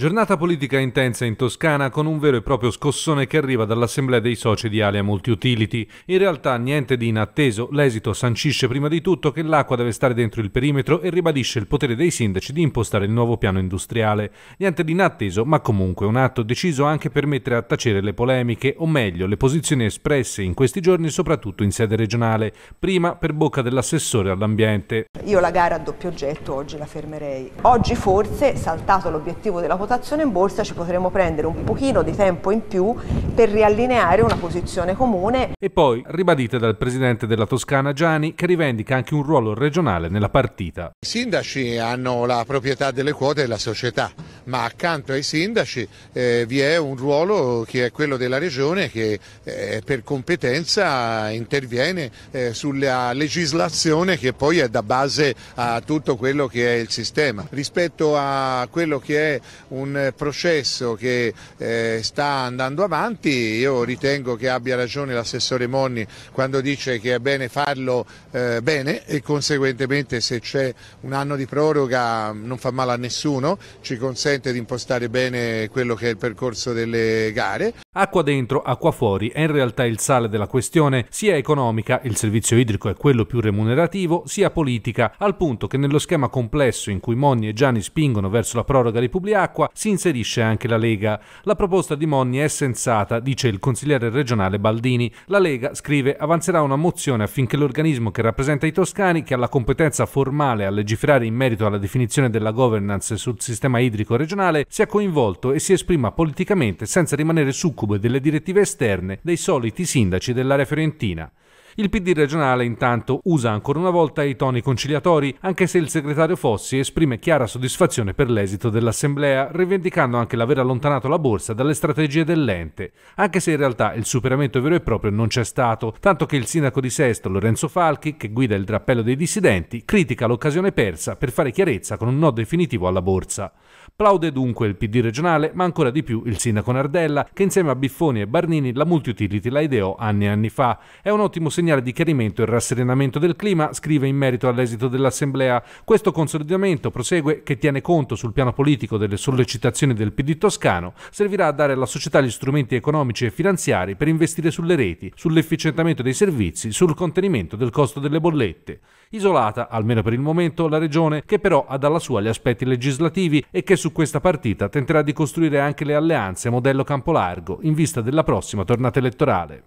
Giornata politica intensa in Toscana con un vero e proprio scossone che arriva dall'assemblea dei soci di Alia Multiutility. In realtà niente di inatteso, l'esito sancisce prima di tutto che l'acqua deve stare dentro il perimetro e ribadisce il potere dei sindaci di impostare il nuovo piano industriale. Niente di inatteso, ma comunque un atto deciso anche per mettere a tacere le polemiche, o meglio le posizioni espresse in questi giorni soprattutto in sede regionale, prima per bocca dell'assessore all'ambiente. Io la gara a doppio oggetto oggi la fermerei. Oggi forse, saltato l'obiettivo della potenza, quotazione in borsa ci potremo prendere un pochino di tempo in più per riallineare una posizione comune. E poi ribadite dal presidente della Toscana Gianni che rivendica anche un ruolo regionale nella partita. I sindaci hanno la proprietà delle quote della società, ma accanto ai sindaci eh, vi è un ruolo che è quello della regione che eh, per competenza interviene eh, sulla legislazione che poi è da base a tutto quello che è il sistema. Rispetto a quello che è un un eh, processo che eh, sta andando avanti, io ritengo che abbia ragione l'assessore Monni quando dice che è bene farlo eh, bene e conseguentemente se c'è un anno di proroga mm, non fa male a nessuno, ci consente di impostare bene quello che è il percorso delle gare. Acqua dentro, acqua fuori è in realtà il sale della questione, sia economica, il servizio idrico è quello più remunerativo, sia politica, al punto che nello schema complesso in cui Monni e Gianni spingono verso la proroga di Publiacqua si inserisce anche la Lega. La proposta di Monni è sensata, dice il consigliere regionale Baldini. La Lega, scrive, avanzerà una mozione affinché l'organismo che rappresenta i toscani, che ha la competenza formale a legiferare in merito alla definizione della governance sul sistema idrico regionale, sia coinvolto e si esprima politicamente senza rimanere succube delle direttive esterne dei soliti sindaci dell'area fiorentina. Il PD regionale intanto usa ancora una volta i toni conciliatori, anche se il segretario Fossi esprime chiara soddisfazione per l'esito dell'assemblea, rivendicando anche l'aver allontanato la borsa dalle strategie dell'ente, anche se in realtà il superamento vero e proprio non c'è stato, tanto che il sindaco di Sesto, Lorenzo Falchi, che guida il drappello dei dissidenti, critica l'occasione persa per fare chiarezza con un no definitivo alla borsa. Plaude dunque il PD regionale, ma ancora di più il sindaco Nardella, che insieme a Biffoni e Barnini la multiutility la ideò anni e anni fa. È un ottimo segnale segnale di chiarimento e rasserenamento del clima, scrive in merito all'esito dell'Assemblea. Questo consolidamento, prosegue, che tiene conto sul piano politico delle sollecitazioni del PD toscano, servirà a dare alla società gli strumenti economici e finanziari per investire sulle reti, sull'efficientamento dei servizi, sul contenimento del costo delle bollette. Isolata, almeno per il momento, la regione, che però ha dalla sua gli aspetti legislativi e che su questa partita tenterà di costruire anche le alleanze modello Campolargo in vista della prossima tornata elettorale.